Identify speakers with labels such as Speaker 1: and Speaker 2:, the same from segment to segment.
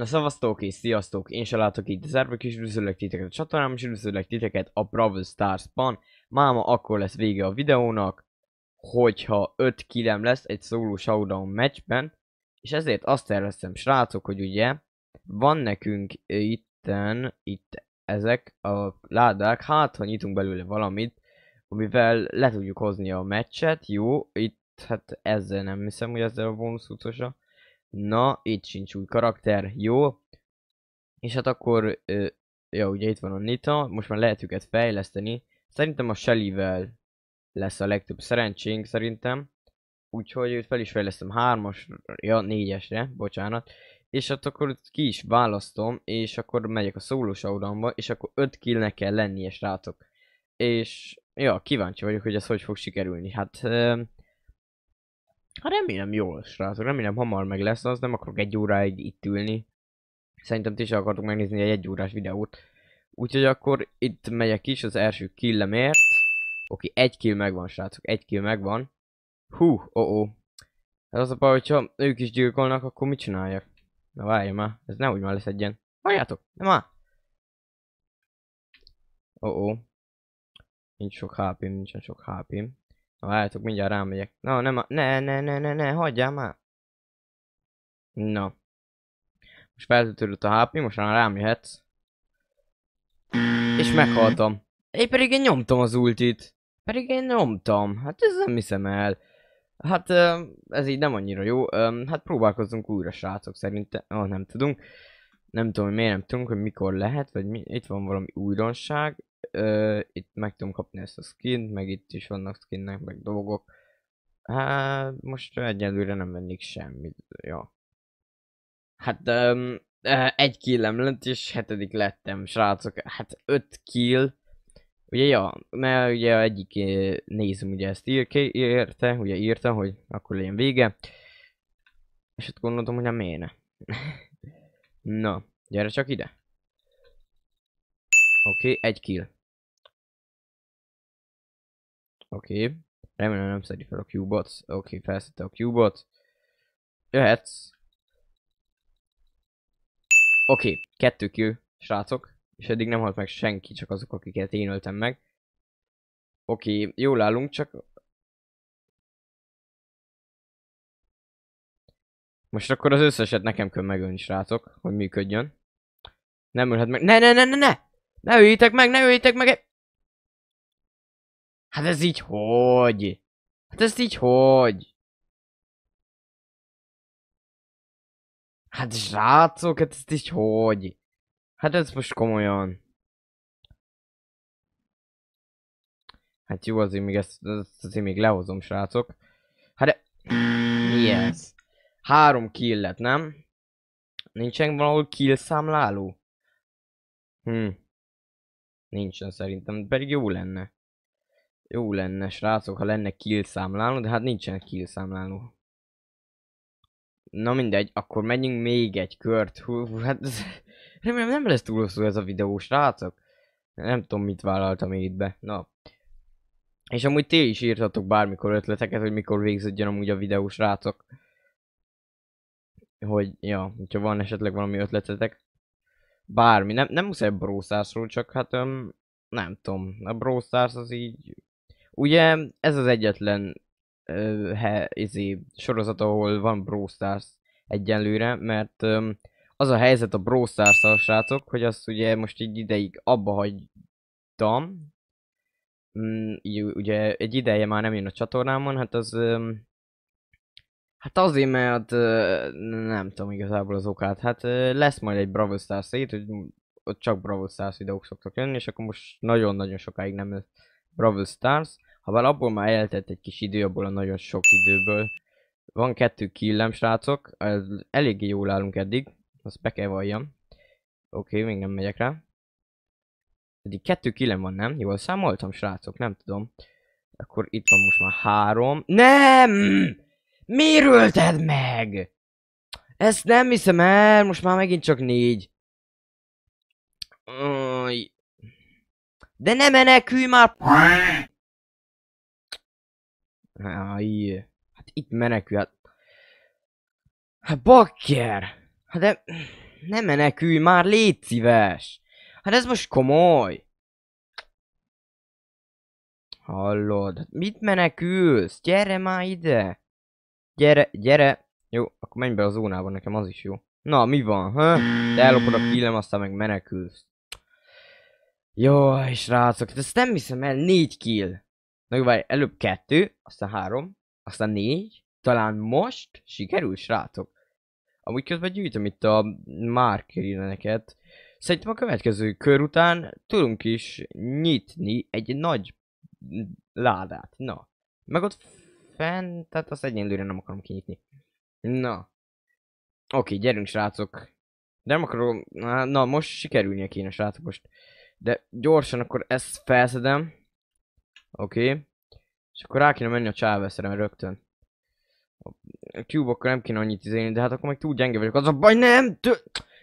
Speaker 1: Na szavaztok és sziasztok, én se látok itt szervek és üdvözöllek titeket a csatornám, és üdvözöllek titeket a Brawl Stars ban Máma akkor lesz vége a videónak, hogyha 5 kilem lesz egy szóló showdown meccsben, és ezért azt terveztem srácok, hogy ugye van nekünk itten, itt ezek a ládák, hát ha nyitunk belőle valamit, amivel le tudjuk hozni a meccset, jó, itt hát ezzel nem hiszem, hogy ezzel a bónusz utolsó. Na, itt sincs új karakter, jó. És hát akkor, ö, ja, ugye itt van a Nita, most már lehet őket fejleszteni. Szerintem a Shelly-vel lesz a legtöbb szerencsénk, szerintem. Úgyhogy őt fel is fejlesztem hármasra, négyesre, bocsánat. És hát akkor ki is választom, és akkor megyek a szólós auramba, és akkor 5 killnek kell lennie, srácok. És ja, kíváncsi vagyok, hogy ez hogy fog sikerülni. Hát Hát remélem jól, srácok, remélem hamar meg lesz az, nem akarok egy óráig itt ülni. Szerintem ti is akartok megnézni egy egyórás videót. Úgyhogy akkor itt megyek is az első killemért. Oké, egy kill megvan, srácok, egy kill megvan. Hú, ó, ó. -oh. Hát ez az a baj, hogyha ők is gyilkolnak, akkor mit csináljak? Na várj már, ez nehogy már lesz egyen. Halljátok, nem már! Ó, oh ó. Nincs sok hápim, nincsen sok hápim. Várjátok, mindjárt rámegyek. Na, nem, a, ne, ne, ne, ne, ne, hagyjál már. Na. Most feltöltődött a HP, most már rám jöhetsz. És meghaltam. Én pedig én nyomtam az ultit. Pedig én nyomtam. Hát ez nem hiszem el. Hát ez így nem annyira jó. Hát próbálkozzunk újra, srácok, szerintem. Ah, nem tudunk. Nem tudom, hogy miért nem tudunk, hogy mikor lehet, vagy mi. Itt van valami újdonság. Ö, itt meg tudom kapni ezt a skint, meg itt is vannak skinnek, meg dolgok. Hát most egyelőre nem vennék semmit, ja. Hát um, egy killem lett, és hetedik lettem, srácok. Hát öt kill. Ugye, ja, mert ugye egyik eh, nézem, ugye ezt ír, érte, ugye írta, hogy akkor legyen vége. És ott gondoltam, hogy nem miért Na, gyere csak ide. Oké, okay, egy kill. Oké. Okay. Remélem nem szedi fel a Q-bot. Oké, okay, felszedte a Q-bot. Jöhetsz. Oké, okay, kettő kill, srácok. És eddig nem halt meg senki, csak azok, akiket én öltem meg. Oké, okay, jól állunk, csak... Most akkor az összeset nekem kell megölni, srácok, hogy működjön. Nem ölhet meg... Ne, ne, ne, ne, ne! Ne üljétek meg, ne üljétek meg! Hát ez így hogy? Hát ez így hogy? Hát srácok, hát ez így hogy? Hát ez most komolyan. Hát jó, azért még ezt, ezt azért még lehozom, srácok. Hát de... Mi ez? Három killet, nem? Nincsen valahol kill számláló? Hm. Nincsen szerintem, pedig jó lenne. Jó lenne, srácok, ha lenne kill számláló, de hát nincsen kill számláló. Na mindegy, akkor menjünk még egy kört. Hú, hát ez, remélem nem lesz túl hosszú ez a videó, srácok. Nem tudom, mit vállaltam itt be. Na. És amúgy ti is írtatok bármikor ötleteket, hogy mikor végződjön amúgy a videó, srácok. Hogy, ja, hogyha van esetleg valami ötletetek bármi, nem, nem muszáj brószásról, csak hát öm, nem tudom, a Brawl az így... Ugye ez az egyetlen ö, he, izé, sorozat, ahol van Brawl Stars egyenlőre, mert öm, az a helyzet a Brawl stars srácok, hogy azt ugye most egy ideig abba hagytam, mm, így, ugye egy ideje már nem jön a csatornámon, hát az öm, Hát azért, mert nem tudom igazából az okát. Hát lesz majd egy Bravo Stars szét, hogy ott csak Bravo Stars videók szoktak jönni, és akkor most nagyon-nagyon sokáig nem lesz Bravo Stars. Habár abból már eltelt egy kis idő, abból a nagyon sok időből. Van kettő killem, srácok. Eléggé jól állunk eddig. Azt be kell valljam. Oké, okay, még nem megyek rá. Eddig kettő killem van, nem? Jól számoltam, srácok? Nem tudom. Akkor itt van most már három. Nem! Miért ölted meg? Ezt nem hiszem el, most már megint csak négy. De ne menekülj már! Aj, hát itt menekül, hát... Hát bakker! Hát de... Ne menekülj már, légy szíves! Hát ez most komoly! Hallod, hát mit menekülsz? Gyere már ide! Gyere, gyere! Jó, akkor menj be a zónába, nekem az is jó. Na, mi van, ha? Te ellopod a killem, aztán meg menekülsz. és srácok, hát ezt nem hiszem el, négy kill. Na, várj, előbb kettő, aztán három, aztán négy. Talán most sikerül, srácok. Amúgy közben gyűjtöm itt a markerineket. Szerintem a következő kör után tudunk is nyitni egy nagy ládát. Na, meg ott fenn, tehát azt egyenlőre nem akarom kinyitni. Na. Oké, gyerünk srácok. De nem akarom... Na, na most sikerülnie kéne srácok most. De gyorsan akkor ezt felszedem. Oké. Okay. És akkor rá kéne menni a mert rögtön. A cube akkor nem kéne annyit izélni, de hát akkor meg túl gyenge vagyok. Az a baj, nem!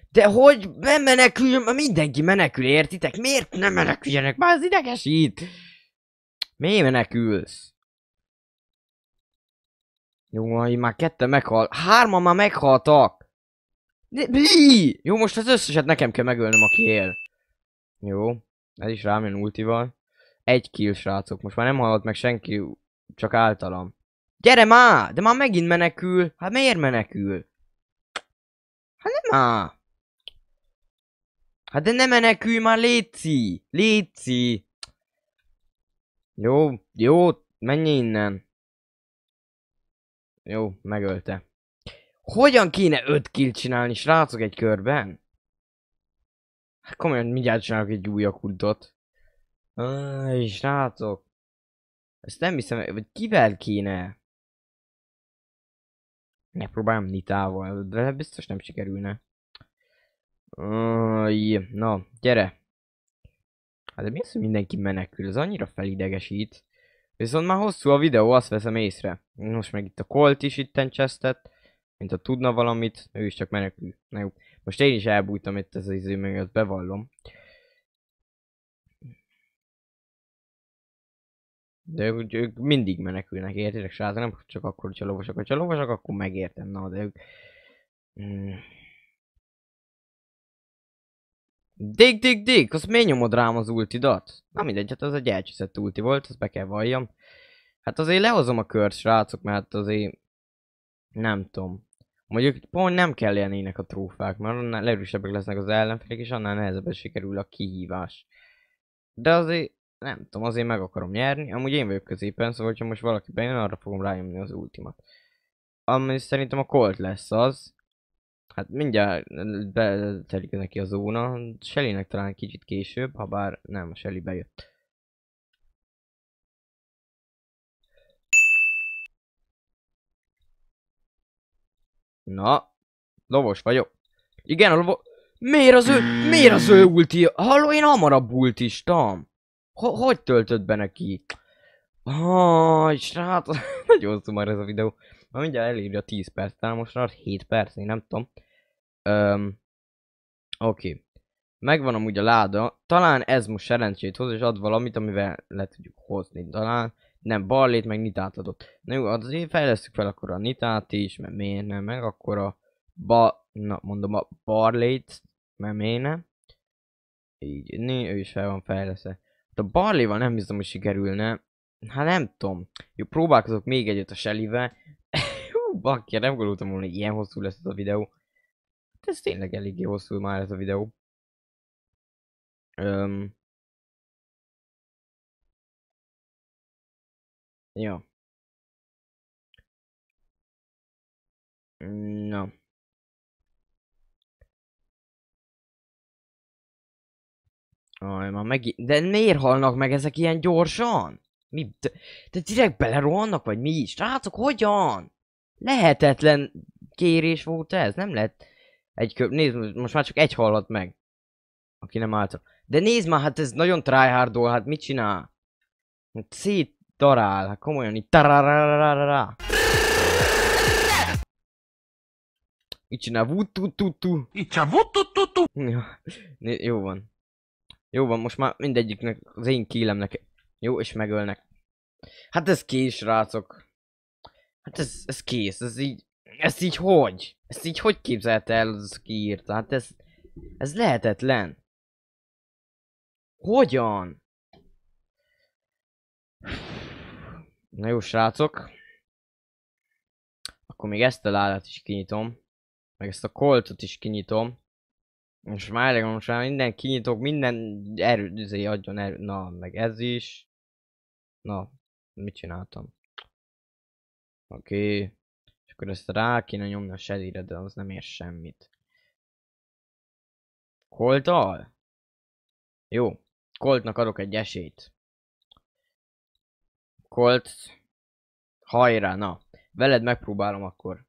Speaker 1: De hogy nem meneküljön? Már mindenki menekül, értitek? Miért nem meneküljenek? Már az idegesít! Miért menekülsz? Jó, már ketten meghal. Hárma már meghaltak! De, Jó, most az összeset nekem kell megölnöm, aki él. Jó. Ez is rám jön ultival. Egy kill, srácok. Most már nem halott meg senki, csak általam. Gyere már! De már megint menekül. Hát miért menekül? Hát nem már. Hát de ne menekülj már, Léci! Léci! Jó, jó, menj innen. Jó, megölte. Hogyan kéne 5 kill csinálni, srácok, egy körben? Hát komolyan mindjárt csinálok egy új akultot. Aj, srácok. Ezt nem hiszem, vagy kivel kéne? próbáljam Nitával, de biztos nem sikerülne. Aj, na, gyere. Hát de mi az, hogy mindenki menekül? Ez annyira felidegesít. Viszont már hosszú a videó, azt veszem észre. Most meg itt a Colt is itten csesztett, mint ha tudna valamit, ő is csak menekül. Na jó. Most én is elbújtam itt ez az iző mögött, bevallom. De ők, ők mindig menekülnek, értitek srácok? Nem csak akkor, hogyha lovasak. Ha lovasak, akkor megértem. Na, de ők... Hmm. Dig, dig, dig, azt miért nyomod rám az ultidat? Na mindegy, hát az egy elcseszett ulti volt, ezt be kell valljam. Hát azért lehozom a kört, srácok, mert azért... Nem tudom. Mondjuk pont nem kell lennének a trófák, mert annál lerősebbek lesznek az ellenfelek, és annál nehezebben sikerül a kihívás. De azért, nem tudom, azért meg akarom nyerni. Amúgy én vagyok középen, szóval ha most valaki bejön, arra fogom rájönni az ultimat. Ami szerintem a Colt lesz az. Hát mindjárt betelik neki a zóna. Selinek talán kicsit később, ha bár nem, Seli bejött. Na, lovos vagyok. Igen, a lovo. Miért az ő... Miért az ő ulti? Halló, én hamarabb ultistam. hogy töltött be neki? Haj, srác, nagyon szomorú ez a videó. Na mindjárt a 10 perc, talán most már 7 perc, én nem tudom. Um, Oké. Okay. Megvan amúgy a láda. Talán ez most szerencsét hoz, és ad valamit, amivel le tudjuk hozni. Talán nem ballét, meg nitát adott. Na jó, azért fejlesztük fel akkor a nitát is, mert miért nem, meg akkor a ba... Na, mondom a barlét, mert miért nem. Így, né, ő is fel van fejlesztve. De hát a barléval nem hiszem, hogy sikerülne. Hát nem tudom. Jó, próbálkozok még egyet a selivel. Hú, bakker, nem gondoltam volna, hogy ilyen hosszú lesz ez a videó ez tényleg eléggé hosszú már ez a videó. Öm. Ja. Na. Aj, már meg, De miért halnak meg ezek ilyen gyorsan? Mi? De, de direkt belerohannak, vagy mi is? Srácok, hogyan? Lehetetlen kérés volt ez, nem lehet... Egy köp, nézd, most már csak egy hallott meg. Aki nem állt. De nézd már, hát ez nagyon tryhardol, hát mit csinál? Hát Szét darál, hát komolyan itt tararararará. mit csinál vutututu. Itt csinál vutututu. Jó van. Jó van, most már mindegyiknek, az én kílemnek. Jó, és megölnek. Hát ez kés, rácok. Hát ez, ez kész, ez így ezt így hogy? Ezt így hogy képzelte el az kiírta? Hát ez... Ez lehetetlen. Hogyan? Na jó srácok. Akkor még ezt a lálát is kinyitom. Meg ezt a koltot is kinyitom. Most már most már minden kinyitok, minden erő, izé adjon erő. Na, meg ez is. Na, mit csináltam? Oké. Okay akkor ezt rá kéne nyomni a shadire, de az nem ér semmit. Koltal? Jó. Koltnak adok egy esélyt. Kolt. Hajrá, na. Veled megpróbálom akkor.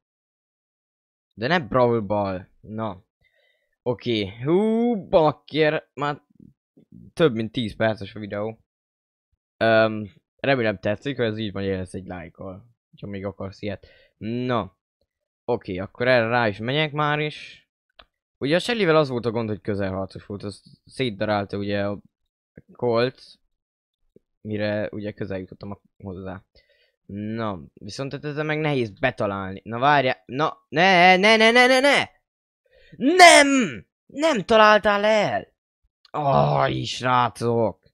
Speaker 1: De ne Brawl Ball. Na. Oké. Okay. Hú, bakker. Már több mint 10 perces a videó. Um, remélem tetszik, hogy ez így van, jelez egy lájkkal. Like ha még akarsz ilyet. Na. Oké, akkor erre rá is megyek már is. Ugye a Shellyvel az volt a gond, hogy közelharcos volt, az szétdarálta ugye a Colt, mire ugye közel jutottam hozzá. Na, viszont ez hát ezzel meg nehéz betalálni. Na várja, na, ne, ne, ne, ne, ne, ne! Nem! Nem találtál el! Aj, srácok!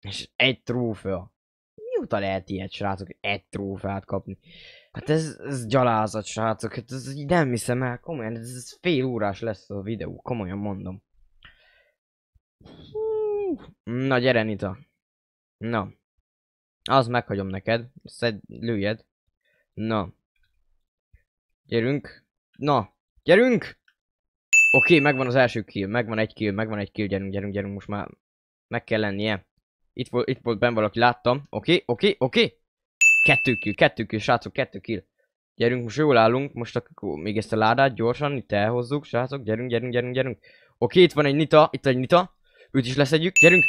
Speaker 1: És egy trófea mióta lehet ilyet, srácok, egy trófát kapni? Hát ez, ez gyalázat, srácok, hát ez nem hiszem el, komolyan, ez, ez fél órás lesz a videó, komolyan mondom. Na gyere, Nita. Na. Az meghagyom neked, szed, lőjed. Na. Gyerünk. Na, gyerünk! Oké, okay, megvan az első kill, megvan egy kill, megvan egy kill, gyerünk, gyerünk, gyerünk, most már meg kell lennie. Itt volt, itt volt benn valaki, láttam. Oké, oké, oké. Kettő kill, kettő kill, srácok, kettő kill. Gyerünk, most jól állunk, most akkor még ezt a ládát gyorsan itt elhozzuk, srácok, gyerünk, gyerünk, gyerünk, gyerünk. Oké, itt van egy Nita, itt egy Nita. Őt is leszedjük, gyerünk.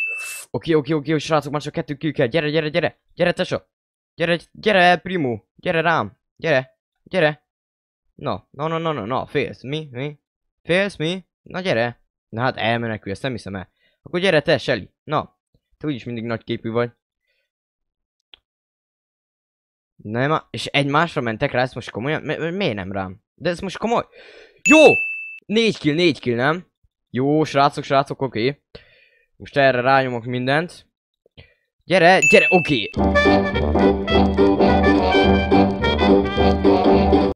Speaker 1: Oké, oké, oké, srácok, már csak kettő kill kell. Gyere, gyere, gyere, gyere, tesa. Gyere, gyere el, Primo. Gyere rám. Gyere, gyere. Na, na, na, na, na, na, félsz, mi, mi? Félsz, mi? Na gyere. Na hát elmenekül, ezt nem hiszem el. Akkor gyere te, Shelly. Na, te úgyis mindig nagyképű vagy. Nem, és egymásra mentek rá, ez most komolyan? Mi miért nem rám? De ez most komoly. Jó! Négy kill, négy kill, nem? Jó, srácok, srácok, oké. Okay. Most erre rányomok mindent. Gyere, gyere, oké. Okay.